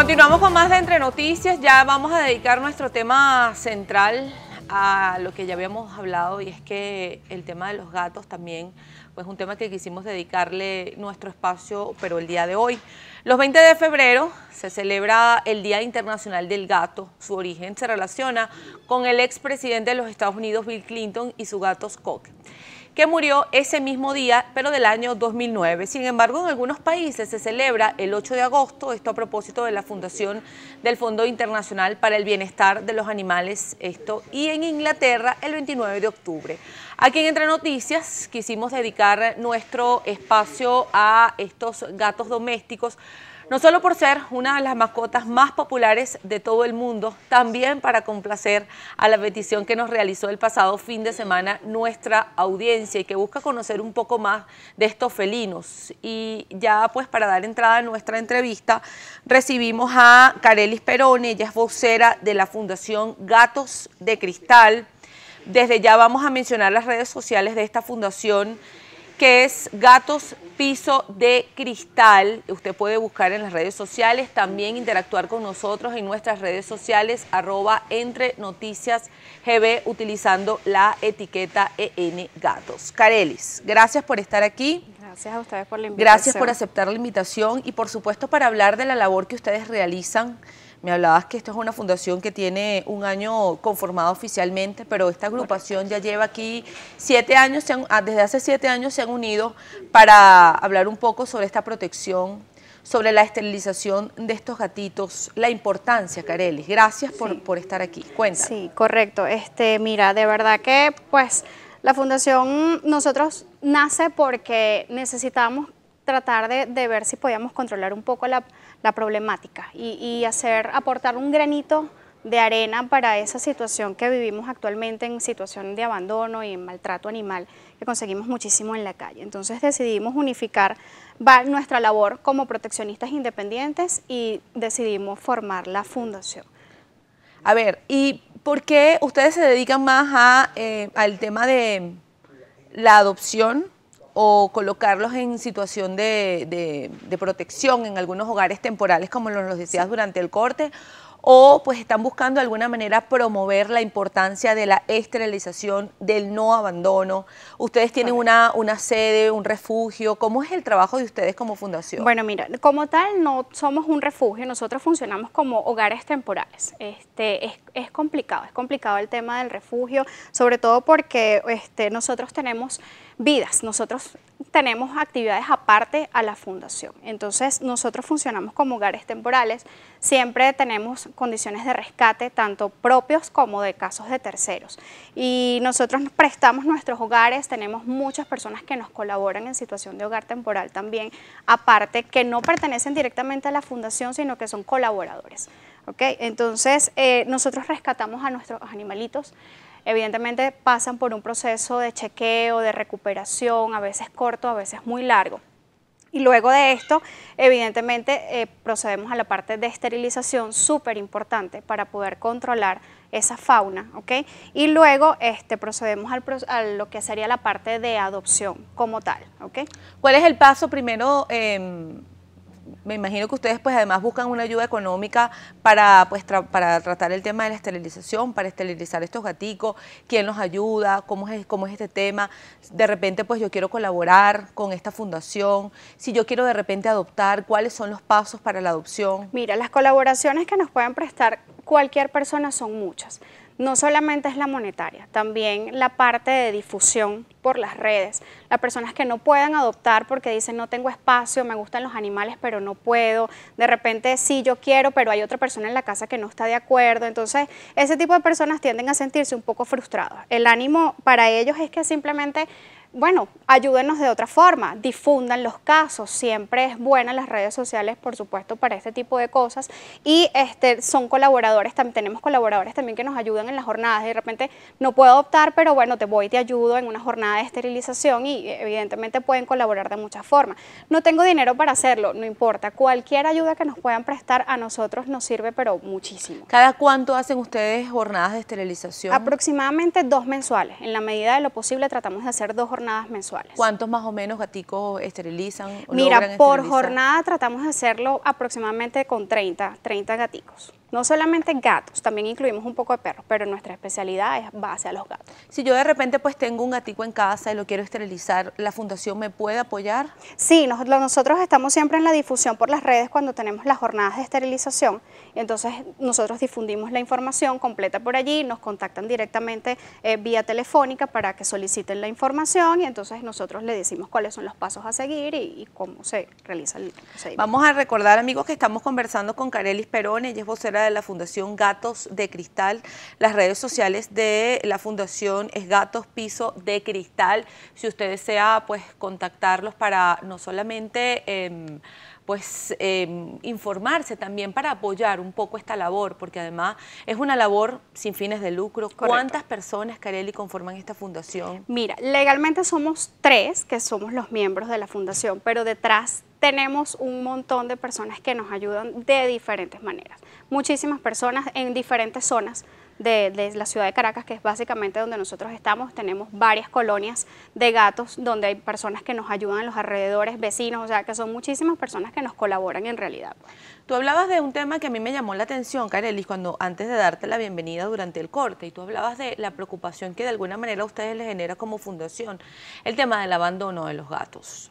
Continuamos con más de Entre Noticias, ya vamos a dedicar nuestro tema central a lo que ya habíamos hablado y es que el tema de los gatos también pues un tema que quisimos dedicarle nuestro espacio, pero el día de hoy. Los 20 de febrero se celebra el Día Internacional del Gato. Su origen se relaciona con el expresidente de los Estados Unidos, Bill Clinton, y su gato Scott que murió ese mismo día, pero del año 2009. Sin embargo, en algunos países se celebra el 8 de agosto, esto a propósito de la fundación del Fondo Internacional para el Bienestar de los Animales, esto, y en Inglaterra el 29 de octubre. Aquí en Entre Noticias quisimos dedicar nuestro espacio a estos gatos domésticos, no solo por ser una de las mascotas más populares de todo el mundo, también para complacer a la petición que nos realizó el pasado fin de semana nuestra audiencia y que busca conocer un poco más de estos felinos. Y ya pues para dar entrada a nuestra entrevista recibimos a Carelis Peroni, ella es vocera de la Fundación Gatos de Cristal. Desde ya vamos a mencionar las redes sociales de esta fundación que es Gatos Piso de Cristal. Usted puede buscar en las redes sociales, también interactuar con nosotros en nuestras redes sociales, arroba entre noticias GB, utilizando la etiqueta EN Gatos. Carelis, gracias por estar aquí. Gracias a ustedes por la invitación. Gracias por aceptar la invitación y por supuesto para hablar de la labor que ustedes realizan me hablabas que esto es una fundación que tiene un año conformado oficialmente, pero esta agrupación ya lleva aquí siete años, ah, desde hace siete años se han unido para hablar un poco sobre esta protección sobre la esterilización de estos gatitos, la importancia, Carelis. Gracias por, por estar aquí. Cuéntanos. Sí, correcto. Este, mira, de verdad que pues la fundación nosotros nace porque necesitamos tratar de, ver si podíamos controlar un poco la, problemática y, hacer, aportar un granito de arena para esa situación que vivimos actualmente en situación de abandono y maltrato animal que conseguimos muchísimo en la calle. Entonces decidimos unificar nuestra labor como proteccionistas independientes y decidimos formar la fundación. A ver, ¿y por qué ustedes se dedican más a, eh, al tema de la adopción o colocarlos en situación de, de, protección en algunos hogares temporales, como nos decías durante el corte, o pues están buscando de alguna manera promover la importancia de la esterilización, del no abandono. Ustedes tienen una, una sede, un refugio. ¿Cómo es el trabajo de ustedes como fundación? Bueno, mira, como tal no somos un refugio, nosotros funcionamos como hogares temporales. Este, es, complicado, es complicado el tema del refugio, sobre todo porque este, nosotros tenemos vidas, nosotros tenemos actividades aparte a la fundación. Entonces, nosotros funcionamos como hogares temporales, siempre tenemos condiciones de rescate, tanto propios como de casos de terceros. Y nosotros prestamos nuestros hogares, tenemos muchas personas que nos colaboran en situación de hogar temporal también, aparte que no pertenecen directamente a la fundación, sino que son colaboradores. ¿okay? Entonces, eh, nosotros rescatamos a nuestros animalitos, evidentemente pasan por un proceso de chequeo, de recuperación, a veces corto, a veces muy largo. Y luego de esto, evidentemente, eh, procedemos a la parte de esterilización, súper importante para poder controlar esa fauna, ¿ok? Y luego este, procedemos al, a lo que sería la parte de adopción como tal, ¿ok? ¿Cuál es el paso primero? Em, me imagino que ustedes pues además buscan una ayuda económica para, pues, para tratar el tema de la esterilización, para esterilizar estos gaticos, quién los ayuda, cómo es, cómo es este tema, de repente pues yo quiero colaborar con esta fundación, si yo quiero de repente adoptar, cuáles son los pasos para la adopción. Mira, las colaboraciones que nos pueden prestar cualquier persona son muchas no solamente es la monetaria, también la parte de difusión por las redes. Las personas que no pueden adoptar porque dicen no tengo espacio, me gustan los animales pero no puedo, de repente sí yo quiero pero hay otra persona en la casa que no está de acuerdo, entonces ese tipo de personas tienden a sentirse un poco frustradas. El ánimo para ellos es que simplemente bueno, ayúdenos de otra forma, difundan los casos, siempre es buena las redes sociales, por supuesto, para este tipo de cosas. Y este, son colaboradores, tenemos colaboradores también que nos ayudan en las jornadas. De repente no puedo optar, pero bueno, te voy y te ayudo en una jornada de esterilización y e, evidentemente pueden colaborar de muchas formas. No tengo dinero para hacerlo, no importa. Cualquier ayuda que nos puedan prestar a nosotros nos sirve, pero muchísimo. ¿Cada cuánto hacen ustedes jornadas de esterilización? Aproximadamente dos mensuales. En la medida de lo posible tratamos de hacer dos jornadas mensuales. ¿Cuántos más o menos gaticos esterilizan? Mira, por jornada tratamos de hacerlo aproximadamente con 30, 30 gaticos. No solamente gatos, también incluimos un poco de perros, pero nuestra especialidad es base a los gatos. Si yo de repente pues tengo un gatico en casa y lo quiero esterilizar, ¿la fundación me puede apoyar? Sí, nosotros estamos siempre en la difusión por las redes cuando tenemos las jornadas de esterilización. Entonces nosotros difundimos la información completa por allí, nos contactan directamente eh, vía telefónica para que soliciten la información y entonces nosotros le decimos cuáles son los pasos a seguir y, cómo se realiza el procedimiento. Vamos a recordar amigos que estamos conversando con Carelis Perón, y es vocera de la Fundación Gatos de Cristal. Las redes sociales de la Fundación es Gatos Piso de Cristal. Si usted desea, pues contactarlos para no solamente... Em, pues em, informarse también para apoyar un poco esta labor, porque además es una labor sin fines de lucro. ¿Cuántas personas, Carelli, conforman esta fundación? Mira, legalmente somos tres que somos los miembros de la fundación, pero detrás tenemos un montón de personas que nos ayudan de diferentes maneras. Muchísimas personas en diferentes zonas de, la ciudad de Caracas, que es básicamente donde nosotros estamos, tenemos varias colonias de gatos donde hay personas que nos ayudan en los alrededores, vecinos, o sea que son muchísimas personas que nos colaboran en realidad. Tú hablabas de un tema que a mí me llamó la atención, Carelis, cuando antes de darte la bienvenida durante el corte, y tú hablabas de la preocupación que de alguna manera a ustedes les genera como fundación, el tema del abandono de los gatos.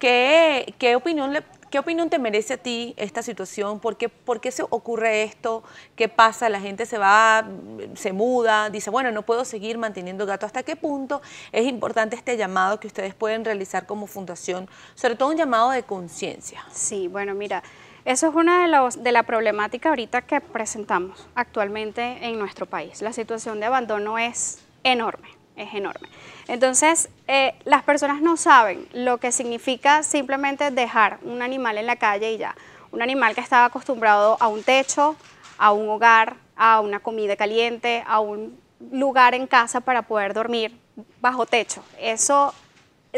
¿Qué, ¿Qué, opinión le, ¿Qué opinión te merece a ti esta situación? ¿Por qué, ¿Por qué, se ocurre esto? ¿Qué pasa? La gente se va, se muda, dice, bueno, no puedo seguir manteniendo gato. ¿Hasta qué punto es importante este llamado que ustedes pueden realizar como fundación? Sobre todo un llamado de conciencia. Sí, bueno, mira, eso es una de, los, de la problemática ahorita que presentamos actualmente en nuestro país. La situación de abandono es enorme es enorme. Entonces, eh, las personas no saben lo que significa simplemente dejar un animal en la calle y ya. Un animal que estaba acostumbrado a un techo, a un hogar, a una comida caliente, a un lugar en casa para poder dormir bajo techo. Eso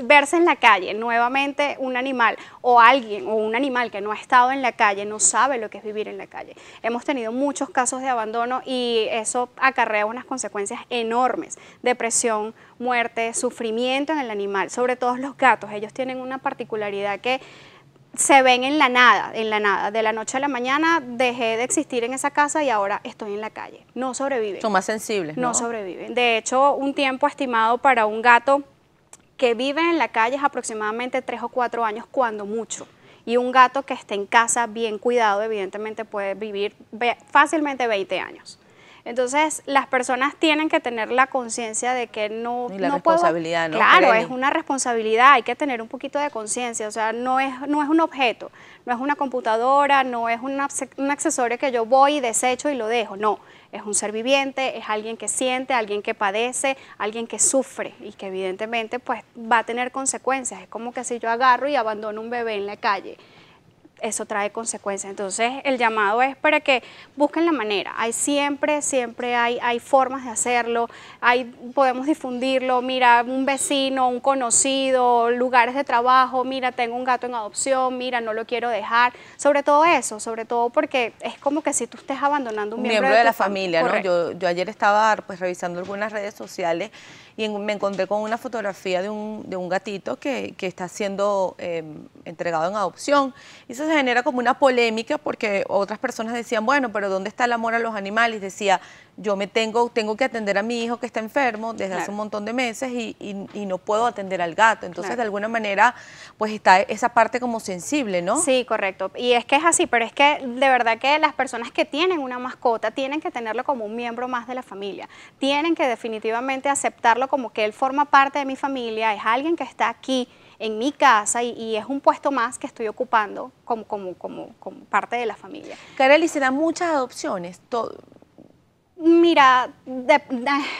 verse en la calle nuevamente un animal o alguien o un animal que no ha estado en la calle no sabe lo que es vivir en la calle. Hemos tenido muchos casos de abandono y eso acarrea unas consecuencias enormes, depresión, muerte, sufrimiento en el animal, sobre todo los gatos. Ellos tienen una particularidad que se ven en la nada, en la nada. De la noche a la mañana dejé de existir en esa casa y ahora estoy en la calle. No sobreviven. Son más sensibles. No, no sobreviven. De hecho, un tiempo estimado para un gato que vive en la calle es aproximadamente tres o cuatro años, cuando mucho. Y un gato que esté en casa bien cuidado, evidentemente puede vivir fácilmente 20 años. Entonces, las personas tienen que tener la conciencia de que no. la no responsabilidad, Claro, es una responsabilidad, hay que tener un poquito de conciencia. O sea, no es, no es un objeto, no es una computadora, no es un accesorio que yo voy y desecho y lo dejo. No, es un ser viviente, es alguien que siente, alguien que padece, alguien que sufre y que evidentemente pues va a tener consecuencias. Es como que si yo agarro y abandono un bebé en la calle, eso trae consecuencias. Entonces el llamado es para que busquen la manera. Hay siempre, siempre hay, hay formas de hacerlo, hay, podemos difundirlo, mira, un vecino, un conocido, lugares de trabajo, mira, tengo un gato en adopción, mira, no lo quiero dejar. Sobre todo eso, sobre todo porque es como que si tú estés abandonando un miembro, miembro de, la familia. ¿no? Yo, yo, ayer estaba pues revisando algunas redes sociales y me encontré con una fotografía de un, de un gatito que, está siendo em, entregado en adopción. Y genera como una polémica porque otras personas decían, bueno, pero ¿dónde está el amor a los animales? Decía, yo me tengo, tengo que atender a mi hijo que está enfermo desde hace un montón de meses y, no puedo atender al gato. Entonces, de alguna manera, pues está esa parte como sensible, ¿no? Sí, correcto. Y es que es así, pero es que de verdad que las personas que tienen una mascota tienen que tenerlo como un miembro más de la familia. Tienen que definitivamente aceptarlo como que él forma parte de mi familia, es alguien que está aquí en mi casa y, es un puesto más que estoy ocupando como, como, como, como parte de la familia. ¿Carel ¿se dan muchas adopciones? Todo. Mira,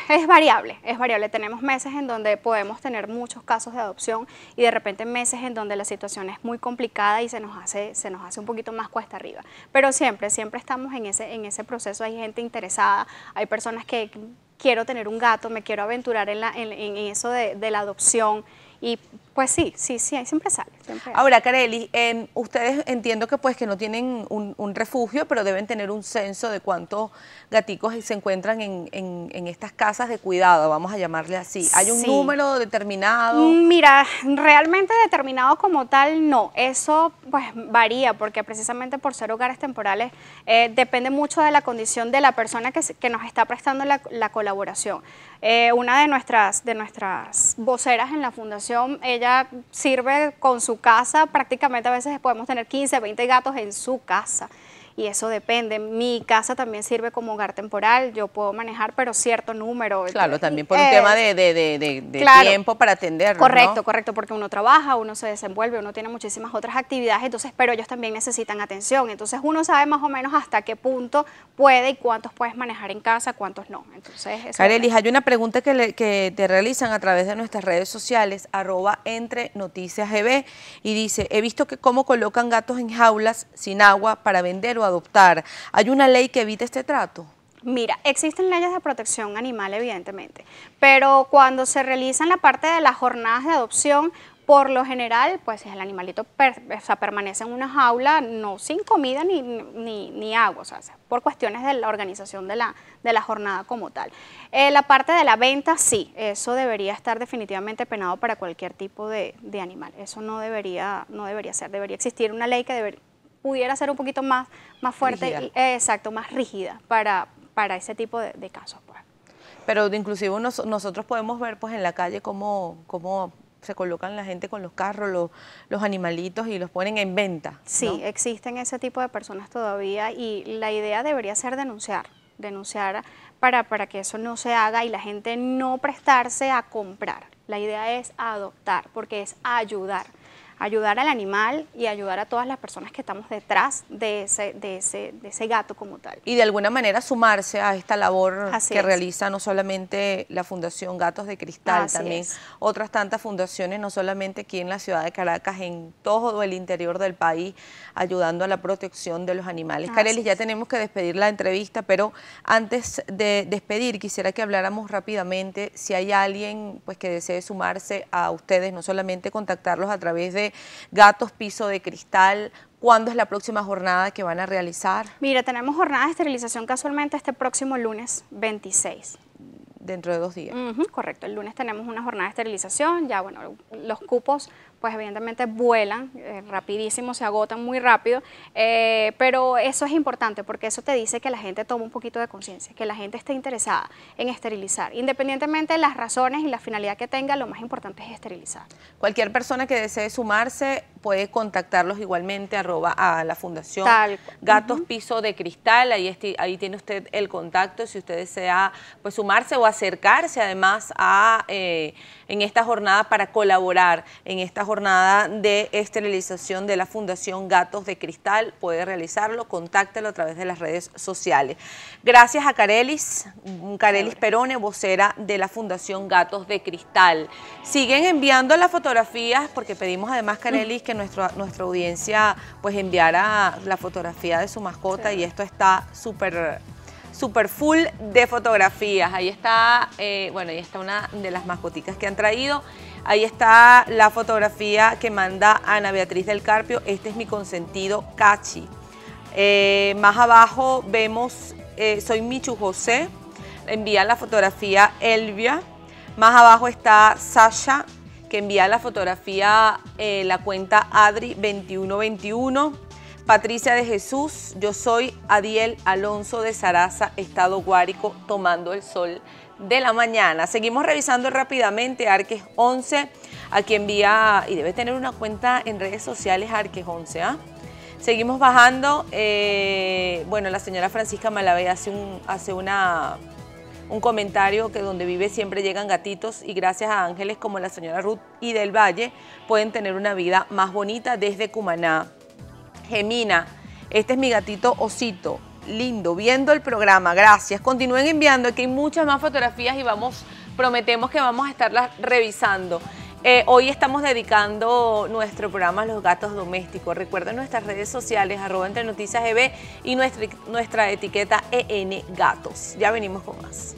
es variable, es variable. Tenemos meses en donde podemos tener muchos casos de adopción y de repente meses en donde la situación es muy complicada y se nos hace, se nos hace un poquito más cuesta arriba. Pero siempre, siempre estamos en ese, en ese proceso. Hay gente interesada, hay personas que quiero tener un gato, me quiero aventurar en, en, eso de, de la adopción y pues sí, sí, sí, ahí siempre sale. Ahora, Careli, em, ustedes entiendo que pues que no tienen un, refugio, pero deben tener un censo de cuántos gaticos se encuentran en, estas casas de cuidado, vamos a llamarle así. ¿Hay un número determinado? Mm, mira, realmente determinado como tal, no. Eso pues varía, porque precisamente por ser hogares temporales eh, depende mucho de la condición de la persona que, nos está prestando la, colaboración. Eh, una de nuestras, de nuestras voceras en la fundación, ella ella sirve con su casa, prácticamente a veces podemos tener 15, 20 gatos en su casa y eso depende. Mi casa también sirve como hogar temporal, yo puedo manejar, pero cierto número. Claro, también por un eh, tema de, tiempo para atender. Correcto, ¿no? correcto, porque uno trabaja, uno se desenvuelve, uno tiene muchísimas otras actividades, entonces, pero ellos también necesitan atención. Entonces uno sabe más o menos hasta qué punto puede y cuántos puedes manejar en casa, cuántos no. Entonces, Carelis, hay una pregunta que, que te realizan a través de nuestras redes sociales, arroba entre noticias GB, e y dice, he visto que cómo colocan gatos en jaulas sin agua para vender adoptar, ¿hay una ley que evite este trato? Mira, existen leyes de protección animal, evidentemente, pero cuando se realizan la parte de las jornadas de adopción, por lo general, pues el animalito permanece en una jaula, no sin comida ni, ni, ni agua, o sea, por cuestiones de la organización de la, de la jornada como tal. Eh, la parte de la venta, sí, eso debería estar definitivamente penado para cualquier tipo de, de animal, eso no debería, no debería ser, debería existir una ley que debería pudiera ser un poquito más, más fuerte, exacto, más rígida para, para ese tipo de, casos. Pues. Pero inclusive nosotros podemos ver pues en la calle cómo, cómo se colocan la gente con los carros, los, los animalitos y los ponen en venta. Sí, existen ese tipo de personas todavía y la idea debería ser denunciar, denunciar para, para que eso no se haga y la gente no prestarse a comprar. La idea es adoptar, porque es ayudar ayudar al animal y ayudar a todas las personas que estamos detrás de ese, de ese, de ese gato como tal. Y de alguna manera sumarse a esta labor que realiza no solamente la Fundación Gatos de Cristal, también otras tantas fundaciones, no solamente aquí en la ciudad de Caracas, en todo el interior del país, ayudando a la protección de los animales. Careles, ya tenemos que despedir la entrevista, pero antes de despedir, quisiera que habláramos rápidamente si hay alguien pues, que desee sumarse a ustedes, no solamente contactarlos a través de gatos piso de cristal, ¿Cuándo es la próxima jornada que van a realizar? Mira, tenemos jornada de esterilización casualmente este próximo lunes 26. Dentro de dos días. correcto, el lunes tenemos una jornada de esterilización, ya bueno, los cupos pues evidentemente vuelan eh, rapidísimo, se agotan muy rápido, eh, pero eso es importante porque eso te dice que la gente toma un poquito de conciencia, que la gente esté interesada en esterilizar. Independientemente de las razones y la finalidad que tenga, lo más importante es esterilizar. Cualquier persona que desee sumarse puede contactarlos igualmente a la fundación Gatos Piso de Cristal, ahí, ahí tiene usted el contacto si usted desea pues sumarse o acercarse además a... Eh, en esta jornada para colaborar en esta jornada de esterilización de la Fundación Gatos de Cristal. Puede realizarlo, contáctelo a través de las redes sociales. Gracias a Carelis, Carelis Perone, vocera de la Fundación Gatos de Cristal. Siguen enviando las fotografías porque pedimos además, Carelis, que nuestra audiencia pues enviara la fotografía de su mascota y esto está súper super full de fotografías. Ahí está, eh, bueno, ahí está una de las mascoticas que han traído. Ahí está la fotografía que manda Ana Beatriz del Carpio. Este es mi consentido Cachi. Eh, más abajo vemos, eh, soy Michu José. Envía la fotografía Elvia. Más abajo está Sasha, que envía la fotografía, la cuenta Adri2121. Patricia de Jesús, yo soy Adiel Alonso de Saraza, Estado Guárico, tomando el sol de la mañana. Seguimos revisando rápidamente Arques 11, a quien envía, y debe tener una cuenta en redes sociales Arques 11, ¿ah? Seguimos bajando, eh, bueno, la señora Francisca Malavé hace, un, hace una, un comentario que donde vive siempre llegan gatitos y gracias a ángeles como la señora Ruth y del Valle pueden tener una vida más bonita desde Cumaná. Gemina. Este es mi gatito Osito. Lindo, viendo el programa. Gracias. Continúen enviando, aquí hay muchas más fotografías y vamos, prometemos que vamos a estarlas revisando. Eh, hoy estamos dedicando nuestro programa a los gatos domésticos. Recuerden nuestras redes sociales, arroba entre noticias EB y nuestra, nuestra etiqueta EN Gatos. Ya venimos con más.